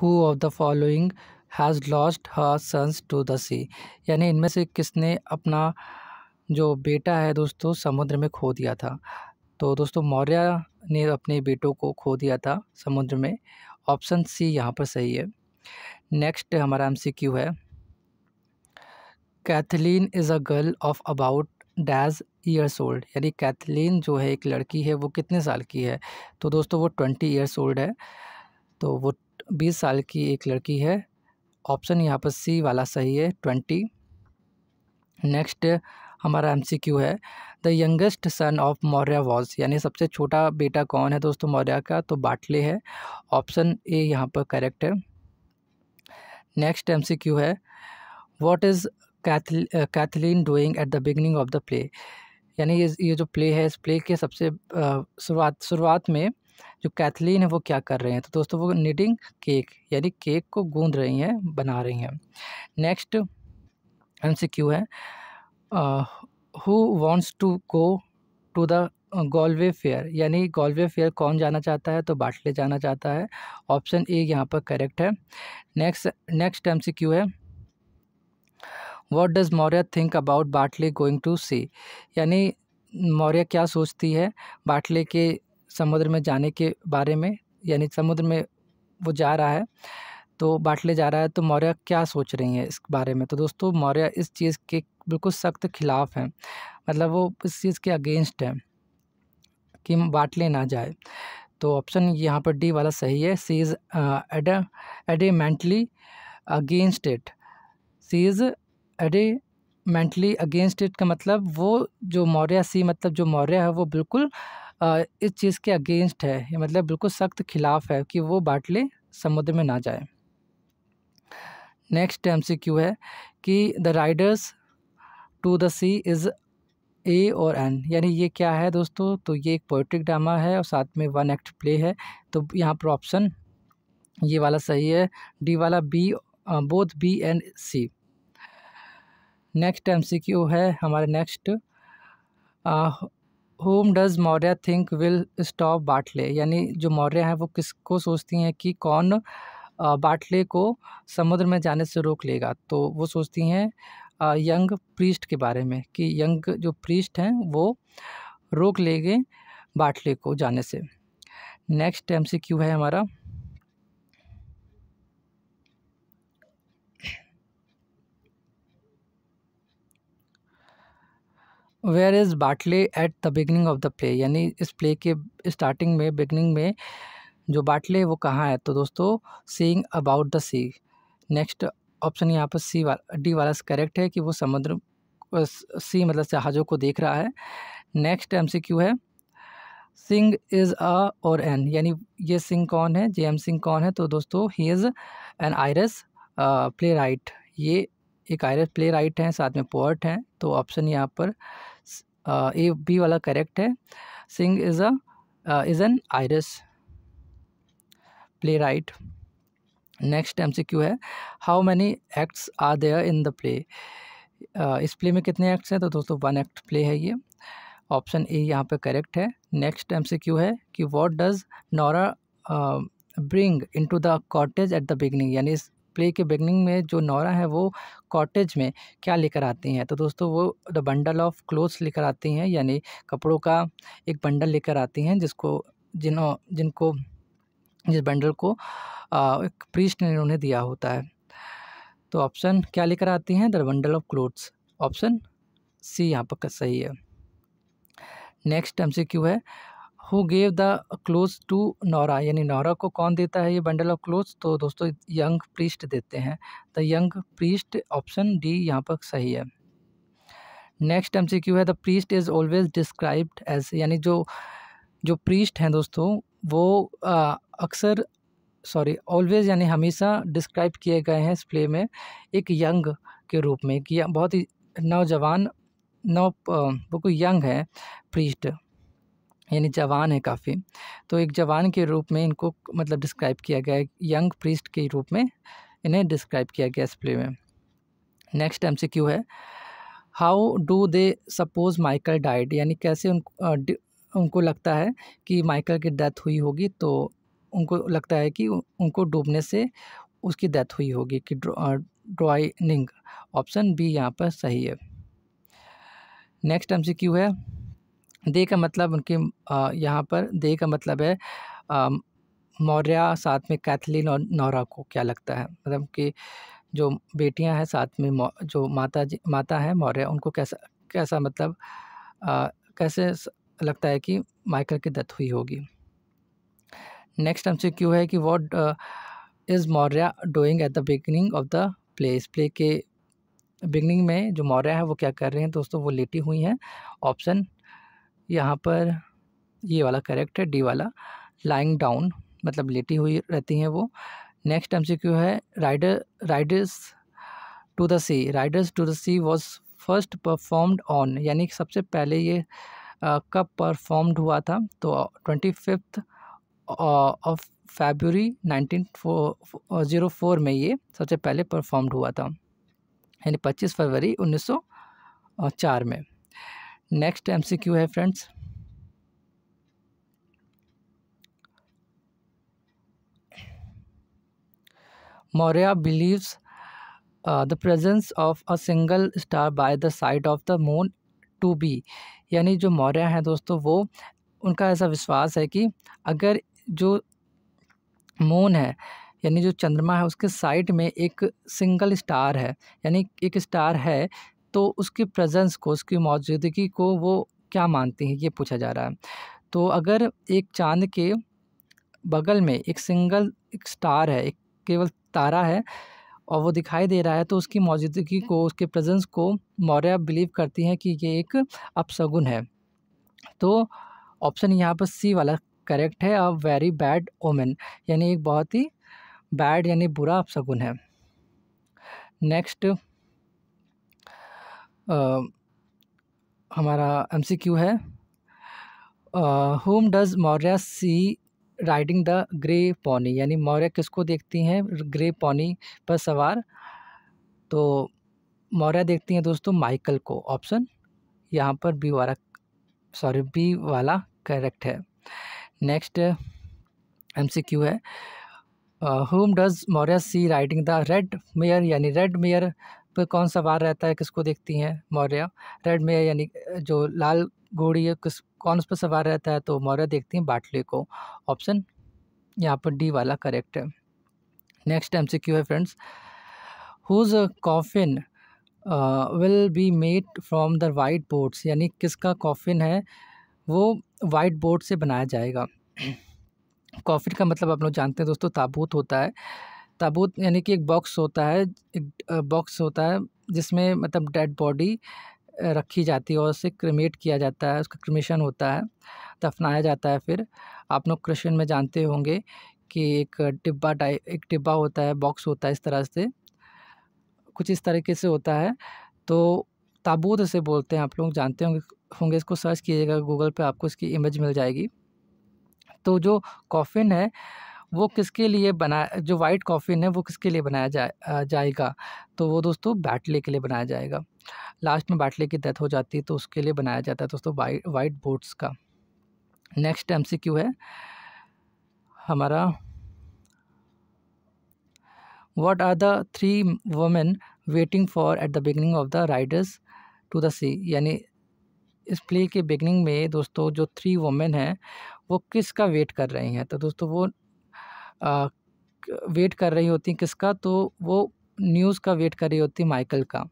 who of the following has lost her sons to the sea यानी इनमें से किसने अपना जो बेटा है दोस्तों समुद्र में खो दिया था तो दोस्तों मौर्य ने अपने बेटों को खो दिया था समुद्र में ऑप्शन सी यहाँ पर सही है नेक्स्ट हमारा एम सी क्यू है Kathleen is a girl of about days years old यानी कैथलीन जो है एक लड़की है वो कितने साल की है तो दोस्तों वो ट्वेंटी ईयर्स ओल्ड है तो वो बीस साल की एक लड़की है ऑप्शन यहाँ पर सी वाला सही है ट्वेंटी नेक्स्ट हमारा एम सी क्यू है the youngest son of Maurya was यानी सबसे छोटा बेटा कौन है दोस्तों मौर्य का तो बाटले है ऑप्शन ए यहाँ पर करेक्ट है नेक्स्ट एम सी क्यू है what is Kathleen doing at the beginning of the play यानी ये ये जो प्ले है इस प्ले के सबसे uh, शुरुआत शुरुआत में जो कैथलीन है वो क्या कर रहे हैं तो दोस्तों वो निडिंग केक यानी केक को गूंद रही हैं बना रही हैं नेक्स्ट एम सी क्यू है who wants to go to the Galway fair यानी गोलवे फेयर कौन जाना चाहता है तो बाटले जाना चाहता है ऑप्शन ए यहाँ पर करेक्ट है next next M C Q है what does Maurya think about Bartley going to see यानी मौर्य क्या सोचती है बाटले के समुद्र में जाने के बारे में यानी समुद्र में वो जा रहा है तो बाटले जा रहा है तो मौर्य क्या सोच रही हैं इस बारे में तो दोस्तों मौर्य इस चीज़ के बिल्कुल सख्त खिलाफ़ हैं मतलब वो इस चीज़ के अगेंस्ट हैं कि बाटले ना जाए तो ऑप्शन यहाँ पर डी वाला सही है she is adamantly against it she is adamantly against it का मतलब वो जो मौर्य सी मतलब जो मौर्य है वो बिल्कुल इस चीज़ के अगेंस्ट है ये मतलब बिल्कुल सख्त खिलाफ है कि वो बाटले समुद्र में ना जाए नेक्स्ट एम सी क्यू है कि the riders to the sea is a और एन यानी ये क्या है दोस्तों तो ये एक पोइट्रिक ड्रामा है और साथ में वन एक्ट प्ले है तो यहाँ पर ऑप्शन ये वाला सही है डी वाला B both B and C next M C Q है हमारे next whom does Maurya think will stop Bartley यानी जो मौर्य हैं वो किसको सोचती हैं कि कौन बाटले को समुद्र में जाने से रोक लेगा तो वो सोचती हैं यंग प्रीस्ट के बारे में कि यंग जो प्रीस्ट हैं वो रोक लेंगे बाटले को जाने से नेक्स्ट एम सी क्यू है हमारा where is Bartley at the beginning of the play यानी इस प्ले के स्टार्टिंग में बिगनिंग में जो बाटले वो कहाँ है तो दोस्तों seeing about the C next option यहाँ पर सी वाला डी वाला करेक्ट है कि वो समुद्र सी मतलब जहाज़ों को देख रहा है नेक्स्ट एम सी क्यू है सिंग इज़ अ और एन यानी ये सिंह कौन है जे एम सिंह कौन है तो दोस्तों he is an Irish play right ये एक आयरस प्ले राइट हैं साथ में पोअर्ट हैं तो ऑप्शन यहाँ पर ए बी वाला करेक्ट है Synge is a is an Irish play right next M C Q है how many acts are there in the play इस प्ले में कितने एक्ट्स हैं तो दोस्तों वन एक्ट प्ले है ये ऑप्शन ए यहाँ पे करेक्ट है नेक्स्ट एम सी क्यू है कि what does Nora bring in to the cottage at the beginning यानी इस प्ले के बिगनिंग में जो नौरा है वो कॉटेज में क्या लेकर आती हैं तो दोस्तों वो द बंडल ऑफ क्लोथ्स लेकर आती हैं यानी कपड़ों का एक बंडल लेकर आती हैं जिसको जिन्हों जिनको जिस बंडल को आ, एक प्रीस्ट ने उन्हें दिया होता है तो ऑप्शन क्या लेकर आती हैं the bundle of clothes option C यहाँ पर सही है नेक्स्ट एम है who gave the clothes to Nora यानी नौरा को कौन देता है ये बंडल ऑफ क्लोज तो दोस्तों यंग प्रीस्ट देते हैं the young priest option D यहाँ पर सही है नेक्स्ट एम है the priest is always described as यानी जो जो प्रीस्ट हैं दोस्तों वो अक्सर सॉरी ऑलवेज यानी हमेशा डिस्क्राइब किए गए हैं इस प्ले में एक यंग के रूप में कि बहुत ही नौजवान नौ वो कोई यंग है प्रीस्ट यानी जवान है काफ़ी तो एक जवान के रूप में इनको मतलब डिस्क्राइब किया गया है यंग प्रीस्ट के रूप में इन्हें डिस्क्राइब किया गया इस प्ले में नेक्स्ट एम है how do they suppose Michael died यानी कैसे उन उनको लगता है कि माइकल की डेथ हुई होगी तो उनको लगता है कि उनको डूबने से उसकी डेथ हुई होगी कि ड्राइनिंग ऑप्शन बी यहाँ पर सही है नेक्स्ट एम है दे का मतलब उनके यहाँ पर दे का मतलब है मौर्या साथ में कैथलीन और नौरा को क्या लगता है मतलब कि जो बेटियाँ हैं साथ में जो माता जी माता है मौर्य उनको कैसा कैसा मतलब आ, कैसे लगता है कि माइकल की डेथ हुई होगी नेक्स्ट हमसे क्यों है कि what is Maurya doing at the beginning of the play इस प्ले के बिगनिंग में जो मौर्य है वो क्या कर रहे हैं दोस्तों वो लेटी हुई हैं ऑप्शन यहाँ पर ये वाला करेक्ट है डी वाला लाइंग डाउन मतलब लेटी हुई रहती हैं वो नेक्स्ट एमसीक्यू है rider riders to the sea riders to the sea was first performed on यानी सबसे पहले ये कब परफॉर्म्ड हुआ था तो twenty fifth of February nineteen zero four में ये सबसे पहले परफॉर्म्ड हुआ था यानी पच्चीस फरवरी उन्नीस सौ चार में नेक्स्ट एमसीक्यू है friends Maurya believes the the of a single star by the the of the moon to be be यानी जो मौर्या हैं दोस्तों वो उनका ऐसा विश्वास है कि अगर जो मून है यानी जो चंद्रमा है उसके साइड में एक सिंगल स्टार है यानी एक स्टार है तो उसकी प्रेजेंस को उसकी मौजूदगी को वो क्या मानते हैं ये पूछा जा रहा है तो अगर एक चांद के बगल में एक सिंगल एक स्टार है एक केवल तारा है और वो दिखाई दे रहा है तो उसकी मौजूदगी को उसके प्रेजेंस को मौर्य बिलीव करती हैं कि ये एक अपसगुन है तो ऑप्शन यहाँ पर सी वाला करेक्ट है अ वेरी बैड ओमेन यानी एक बहुत ही बैड यानी बुरा अपसगुन है नेक्स्ट हमारा एम सी क्यू है whom does Maurya see riding the grey pony यानी मौर्य किसको देखती हैं ग्रे पौनी पर सवार तो मौर्य देखती हैं दोस्तों माइकल को ऑप्शन यहाँ पर बी वाला सॉरी बी वाला करेक्ट है नेक्स्ट एम सी क्यू है whom does Maurya see riding the red mare यानी रेड मेयर पर कौन सा वार रहता है किसको देखती हैं मौर्य रेड में यानी जो लाल घोड़ी है किस कौन उस पर सवार रहता है तो मौर्य देखती हैं बाटले को ऑप्शन यहाँ पर डी वाला करेक्ट है नेक्स्ट एम है friends whose coffin will be made from the white boards यानी किसका कॉफिन है वो वाइट बोर्ड से बनाया जाएगा कॉफिन का मतलब आप लोग जानते हैं दोस्तों ताबूत होता है ताबूत यानी कि एक बॉक्स होता है एक बॉक्स होता है जिसमें मतलब डेड बॉडी रखी जाती है और उसे क्रिमेट किया जाता है उसका क्रिमेशन होता है दफनाया जाता है फिर आप लोग क्रिश्चियन में जानते होंगे कि एक डिब्बा एक डिब्बा होता है बॉक्स होता है इस तरह से कुछ इस तरीके से होता है तो ताबूत से बोलते हैं आप लोग जानते होंगे होंगे इसको सर्च कीजिएगा गूगल पे आपको इसकी इमेज मिल जाएगी तो जो कॉफ़िन है वो किसके लिए बना जो वाइट कॉफ़िन है वो किसके लिए बनाया जा जाएगा तो वो दोस्तों बैटले के लिए बनाया जाएगा लास्ट में बैटले की डेथ हो जाती है तो उसके लिए बनाया जाता है दोस्तों वाइट वाइट बोट्स का नेक्स्ट एम है हमारा what are the three women waiting for at the beginning of the riders to the sea यानी इस प्ले के बिगनिंग में दोस्तों जो थ्री वुमेन हैं वो किसका वेट कर रही हैं तो दोस्तों वो आ, वेट कर रही होती किसका तो वो न्यूज़ का वेट कर रही होती माइकल का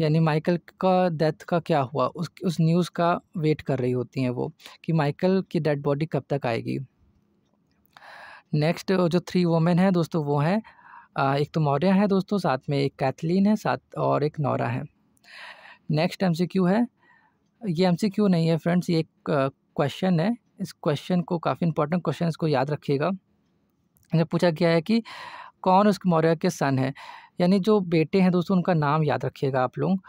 यानी माइकल का डेथ का क्या हुआ उस उस न्यूज़ का वेट कर रही होती हैं वो कि माइकल की डेड बॉडी कब तक आएगी नेक्स्ट जो थ्री वोमेन हैं दोस्तों वो हैं एक तो मौर्या है दोस्तों साथ में एक कैथलीन है साथ और एक नौरा है नेक्स्ट एमसीक्यू है ये एमसीक्यू नहीं है फ्रेंड्स ये एक क्वेश्चन है इस क्वेश्चन को काफ़ी इंपॉर्टेंट क्वेश्चन इसको याद रखिएगा जब पूछा गया है कि कौन उस मौर्य के सन है यानी जो बेटे हैं दोस्तों उनका नाम याद रखिएगा आप लोग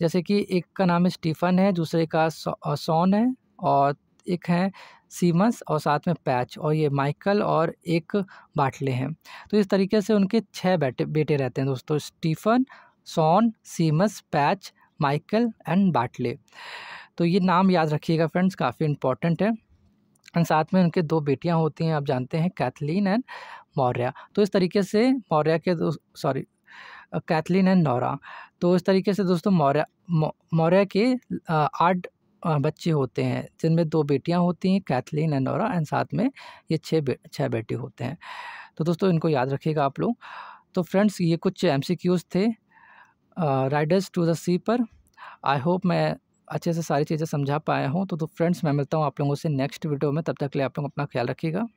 जैसे कि एक का नाम स्टीफन है दूसरे का सोन है और एक है सीमस और साथ में पैच और ये माइकल और एक बाटले हैं तो इस तरीके से उनके छः बेटे बेटे रहते हैं दोस्तों Stephen Shawn Sheamus Patch Michael and Bartley तो ये नाम याद रखिएगा फ्रेंड्स काफ़ी इंपॉर्टेंट है एंड साथ में उनके दो बेटियां होती हैं आप जानते हैं कैथलीन एंड मौर्या तो इस तरीके से मौर्या के दो सॉरी कैथलीन एंड नौरा तो इस तरीके से दोस्तों मौर्या मौर्या के आठ बच्चे होते हैं जिनमें दो बेटियां होती हैं कैथलीन एंड नौरा एंड साथ में ये छः छः बेटे होते हैं तो दोस्तों इनको याद रखिएगा आप लोग तो फ्रेंड्स ये कुछ एम थे राइडर्स टू द सी पर आई होप मैं अच्छे से सारी चीज़ें समझा पाया हूँ तो, तो फ्रेंड्स मैं मिलता हूँ आप लोगों से नेक्स्ट वीडियो में तब तक के लिए आप लोग अपना ख्याल रखिएगा